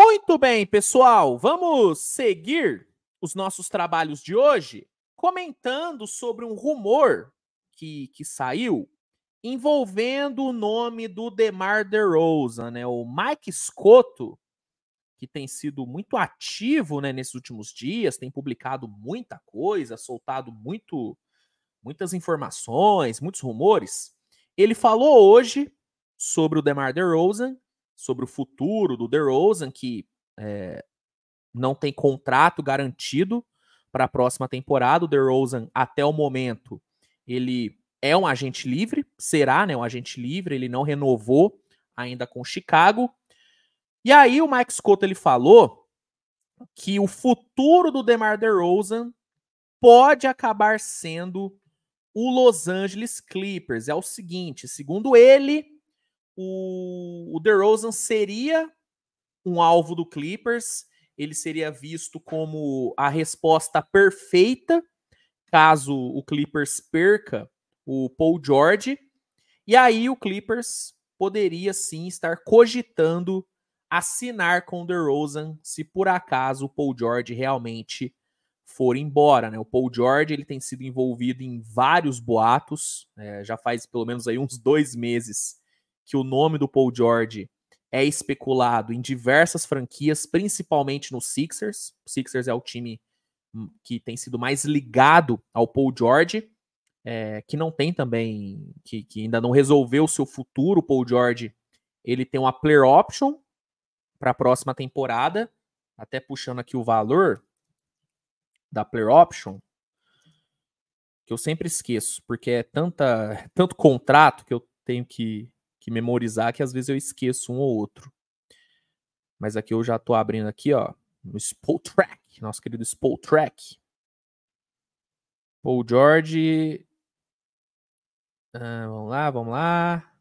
Muito bem, pessoal, vamos seguir os nossos trabalhos de hoje comentando sobre um rumor que, que saiu envolvendo o nome do DeMar DeRozan, né? O Mike Scotto, que tem sido muito ativo, né, nesses últimos dias, tem publicado muita coisa, soltado muito muitas informações, muitos rumores. Ele falou hoje sobre o DeMar DeRozan sobre o futuro do DeRozan, que é, não tem contrato garantido para a próxima temporada. O DeRozan, até o momento, ele é um agente livre, será né, um agente livre, ele não renovou ainda com Chicago. E aí o Mike Scott ele falou que o futuro do DeMar DeRozan pode acabar sendo o Los Angeles Clippers. É o seguinte, segundo ele, o, o DeRozan seria um alvo do Clippers, ele seria visto como a resposta perfeita caso o Clippers perca o Paul George. E aí o Clippers poderia sim estar cogitando assinar com o DeRozan se por acaso o Paul George realmente for embora, né? O Paul George ele tem sido envolvido em vários boatos, eh, já faz pelo menos aí uns dois meses que o nome do Paul George é especulado em diversas franquias, principalmente no Sixers. O Sixers é o time hum, que tem sido mais ligado ao Paul George, é, que não tem também, que, que ainda não resolveu o seu futuro. O Paul George ele tem uma player option para a próxima temporada, até puxando aqui o valor da player option, que eu sempre esqueço, porque é tanta, tanto contrato que eu tenho que que memorizar, que às vezes eu esqueço um ou outro. Mas aqui eu já estou abrindo aqui, ó, no Spoltrack, nosso querido Spoltrack. Paul George. Ah, vamos lá, vamos lá.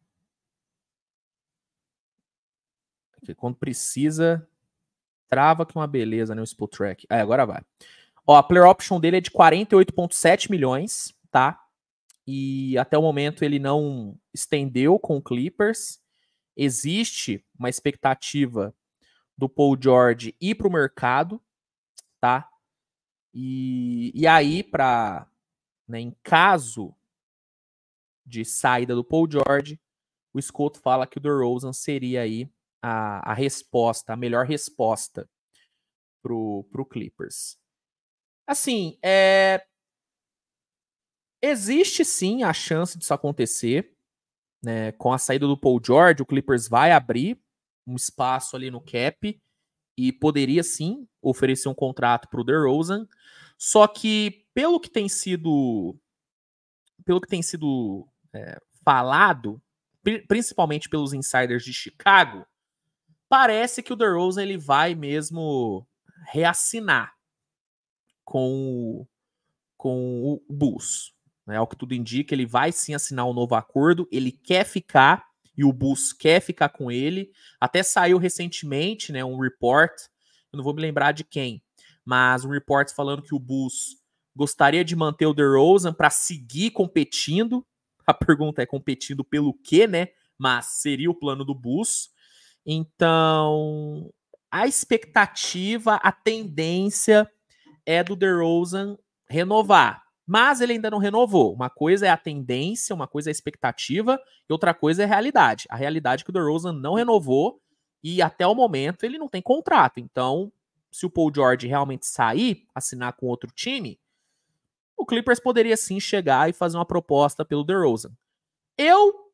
Aqui, quando precisa, trava que uma beleza, né? O Spoltrack. Ah, é, agora vai. Ó, a player option dele é de 48,7 milhões, tá? e até o momento ele não estendeu com o Clippers. Existe uma expectativa do Paul George ir para o mercado, tá? E, e aí, para né, em caso de saída do Paul George, o Scott fala que o DeRozan seria aí a, a resposta, a melhor resposta para o Clippers. Assim, é, Existe sim a chance disso acontecer. Né? Com a saída do Paul George, o Clippers vai abrir um espaço ali no cap e poderia sim oferecer um contrato para o DeRozan. Só que pelo que tem sido pelo que tem sido é, falado, principalmente pelos insiders de Chicago, parece que o DeRozan ele vai mesmo reassinar com o, com o Bulls. Né? Ao que tudo indica, ele vai sim assinar um novo acordo, ele quer ficar e o Bulls quer ficar com ele. Até saiu recentemente né, um report, eu não vou me lembrar de quem, mas um report falando que o Bulls gostaria de manter o DeRozan para seguir competindo. A pergunta é competindo pelo quê, né? Mas seria o plano do Bulls. Então, a expectativa, a tendência é do DeRozan renovar mas ele ainda não renovou. Uma coisa é a tendência, uma coisa é a expectativa, e outra coisa é a realidade. A realidade é que o DeRozan não renovou e até o momento ele não tem contrato. Então, se o Paul George realmente sair, assinar com outro time, o Clippers poderia sim chegar e fazer uma proposta pelo DeRozan. Eu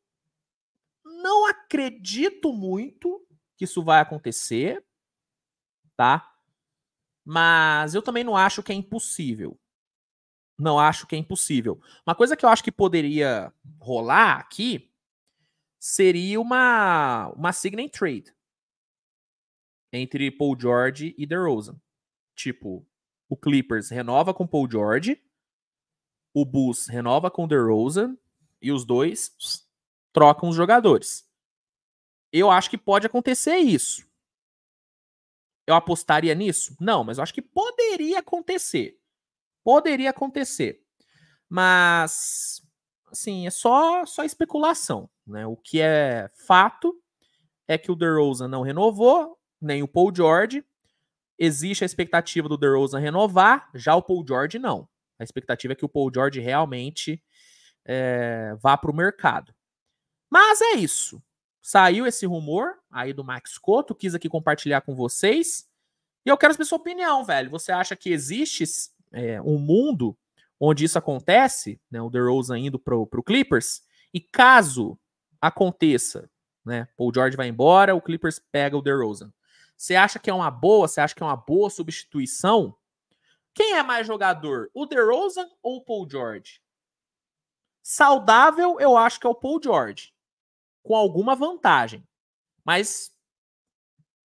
não acredito muito que isso vai acontecer, tá? Mas eu também não acho que é impossível. Não acho que é impossível. Uma coisa que eu acho que poderia rolar aqui seria uma, uma sign trade entre Paul George e DeRozan. Tipo, o Clippers renova com Paul George, o Bulls renova com DeRozan e os dois trocam os jogadores. Eu acho que pode acontecer isso. Eu apostaria nisso? Não, mas eu acho que poderia acontecer. Poderia acontecer. Mas, assim, é só, só especulação. Né? O que é fato é que o DeRozan não renovou, nem o Paul George. Existe a expectativa do DeRozan renovar, já o Paul George não. A expectativa é que o Paul George realmente é, vá para o mercado. Mas é isso. Saiu esse rumor aí do Max Coto, quis aqui compartilhar com vocês. E eu quero saber sua opinião, velho. Você acha que existe é, um mundo onde isso acontece, né, o DeRozan indo para o Clippers, e caso aconteça, né, Paul George vai embora, o Clippers pega o DeRozan. Você acha que é uma boa? Você acha que é uma boa substituição? Quem é mais jogador, o DeRozan ou o Paul George? Saudável, eu acho que é o Paul George, com alguma vantagem. Mas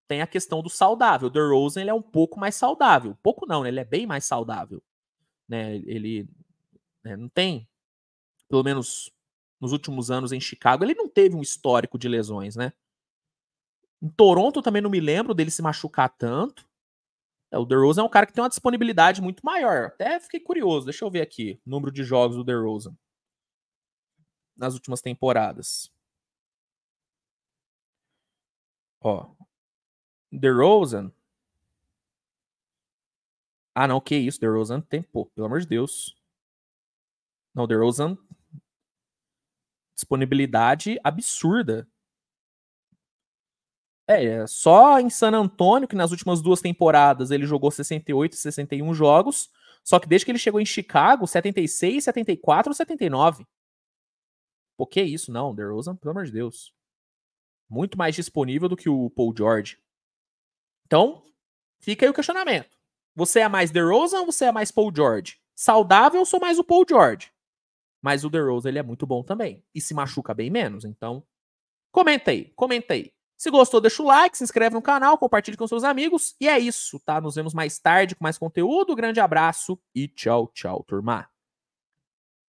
tem a questão do saudável. O DeRozan ele é um pouco mais saudável. Pouco não, né? ele é bem mais saudável. Né? Ele né, não tem, pelo menos nos últimos anos em Chicago, ele não teve um histórico de lesões, né? Em Toronto também não me lembro dele se machucar tanto. É, o DeRozan é um cara que tem uma disponibilidade muito maior. Até fiquei curioso, deixa eu ver aqui o número de jogos do DeRozan nas últimas temporadas. Ó, DeRozan. Ah, não, que isso. DeRozan tem, pô, pelo amor de Deus. Não, DeRozan. Disponibilidade absurda. É, só em San Antônio, que nas últimas duas temporadas ele jogou 68 e 61 jogos. Só que desde que ele chegou em Chicago, 76, 74 ou 79. Pô, que isso? Não, DeRozan, pelo amor de Deus. Muito mais disponível do que o Paul George. Então, fica aí o questionamento. Você é mais DeRozan ou você é mais Paul George? Saudável, eu sou mais o Paul George. Mas o DeRozan, ele é muito bom também. E se machuca bem menos. Então, comenta aí, comenta aí. Se gostou, deixa o like, se inscreve no canal, compartilhe com seus amigos. E é isso, tá? Nos vemos mais tarde com mais conteúdo. Grande abraço e tchau, tchau, turma.